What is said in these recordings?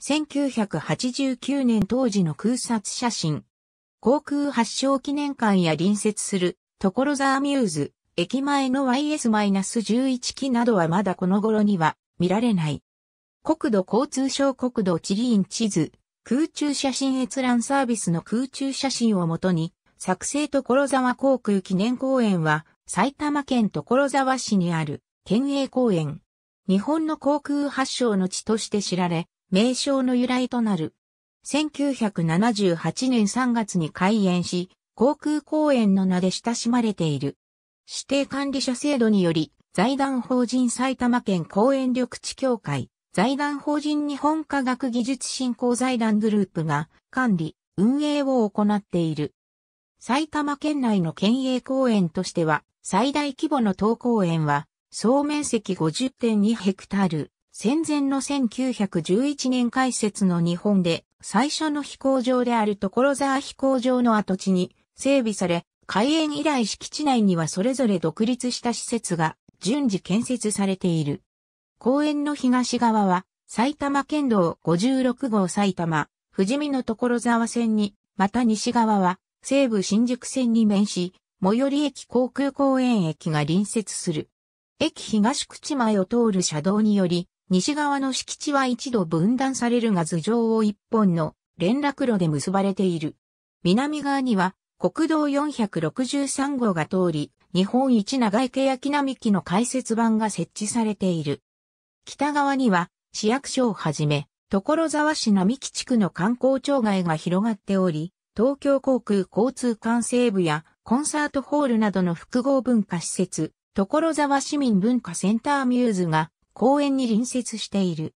1989年当時の空撮写真。航空発祥記念館や隣接する、所沢ミューズ、駅前の YS-11 機などはまだこの頃には見られない。国土交通省国土地理院地図、空中写真閲覧サービスの空中写真をもとに、作成所沢航空記念公園は、埼玉県所沢市にある県営公園。日本の航空発祥の地として知られ、名称の由来となる。1978年3月に開園し、航空公園の名で親しまれている。指定管理者制度により、財団法人埼玉県公園緑地協会、財団法人日本科学技術振興財団グループが管理、運営を行っている。埼玉県内の県営公園としては、最大規模の当公園は、総面積50.2ヘクタール、戦前の1911年開設の日本で最初の飛行場である所沢飛行場の跡地に整備され、開園以来敷地内にはそれぞれ独立した施設が順次建設されている。公園の東側は埼玉県道56号埼玉、富士見の所沢線に、また西側は西武新宿線に面し、最寄り駅航空公園駅が隣接する。駅東口前を通る車道により、西側の敷地は一度分断されるが頭上を一本の連絡路で結ばれている。南側には国道463号が通り、日本一長い欅並木の解説板が設置されている。北側には市役所をはじめ、所沢市並木地区の観光庁街が広がっており、東京航空交通管制部やコンサートホールなどの複合文化施設、所沢市民文化センターミューズが公園に隣接している。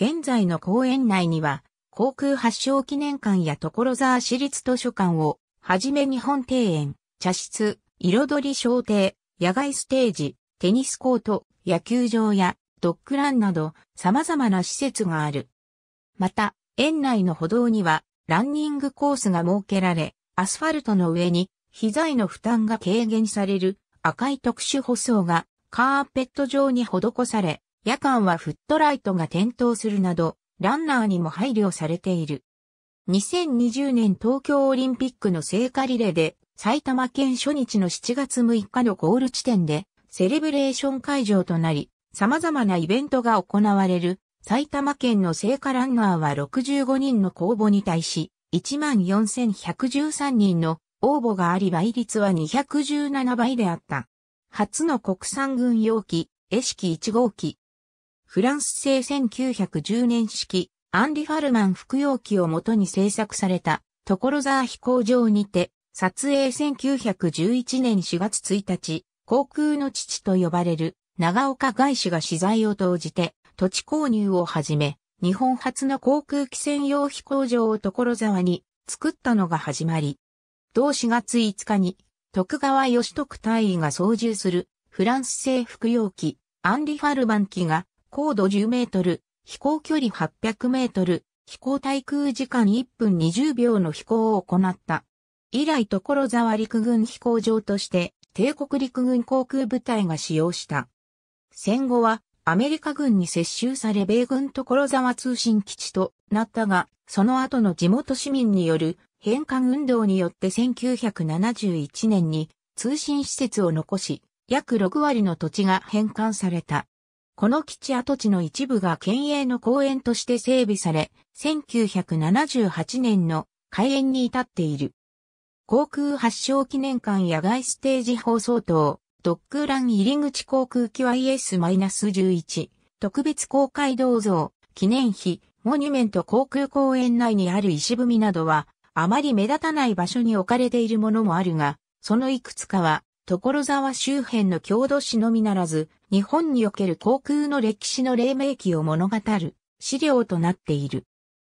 現在の公園内には、航空発祥記念館や所沢市立図書館を、はじめ日本庭園、茶室、彩り商亭、野外ステージ、テニスコート、野球場やドッグランなど様々な施設がある。また、園内の歩道にはランニングコースが設けられ、アスファルトの上に膝への負担が軽減される赤い特殊舗装がカーペット状に施され、夜間はフットライトが点灯するなど、ランナーにも配慮されている。2020年東京オリンピックの聖火リレーで、埼玉県初日の7月6日のゴール地点で、セレブレーション会場となり、様々なイベントが行われる、埼玉県の聖火ランナーは65人の公募に対し、14,113人の応募があり倍率は217倍であった。初の国産軍用機、エ式1号機、フランス製1910年式、アンリ・ファルマン服用機をもとに制作された、所沢飛行場にて、撮影1911年4月1日、航空の父と呼ばれる長岡外資が資材を投じて、土地購入をはじめ、日本初の航空機専用飛行場を所沢に作ったのが始まり、同4月5日に徳川義徳大尉が操縦するフランス製服用機アンリ・ファルマン機が高度10メートル、飛行距離800メートル、飛行対空時間1分20秒の飛行を行った。以来所沢陸軍飛行場として帝国陸軍航空部隊が使用した。戦後はアメリカ軍に接収され米軍所沢通信基地となったが、その後の地元市民による返還運動によって1971年に通信施設を残し、約6割の土地が返還された。この基地跡地の一部が県営の公園として整備され、1978年の開園に至っている。航空発祥記念館野外ステージ放送等、ドッグラン入り口航空機 YS-11、特別公開銅像、記念碑、モニュメント航空公園内にある石踏みなどは、あまり目立たない場所に置かれているものもあるが、そのいくつかは、所沢周辺の郷土史のみならず、日本における航空の歴史の黎明期を物語る資料となっている。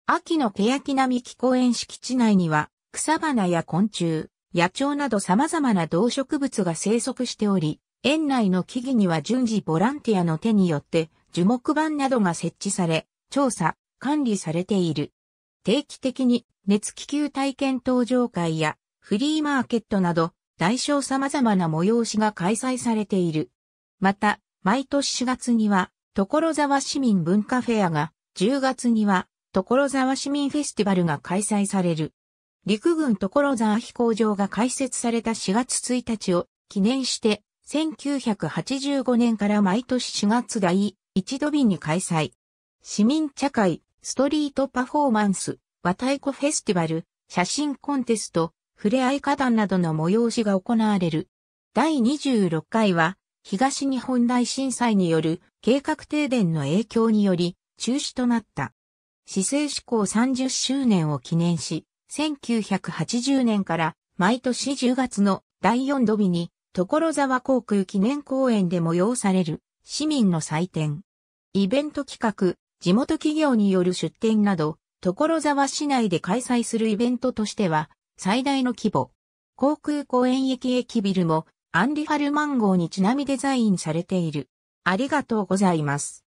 秋の欅並木公園敷地内には、草花や昆虫、野鳥など様々な動植物が生息しており、園内の木々には順次ボランティアの手によって樹木板などが設置され、調査、管理されている。定期的に熱気球体験搭乗会やフリーマーケットなど大小様々な催しが開催されている。また、毎年4月には、所沢市民文化フェアが、10月には、所沢市民フェスティバルが開催される。陸軍所沢飛行場が開設された4月1日を記念して、1985年から毎年4月第一度便に開催。市民茶会、ストリートパフォーマンス、和太鼓フェスティバル、写真コンテスト、触れ合い花壇などの催しが行われる。第26回は、東日本大震災による計画停電の影響により中止となった。市政施行30周年を記念し、1980年から毎年10月の第4度日に所沢航空記念公園で催される市民の祭典。イベント企画、地元企業による出展など、所沢市内で開催するイベントとしては最大の規模。航空公園駅駅ビルもアンリ・ファルマン号にちなみデザインされている。ありがとうございます。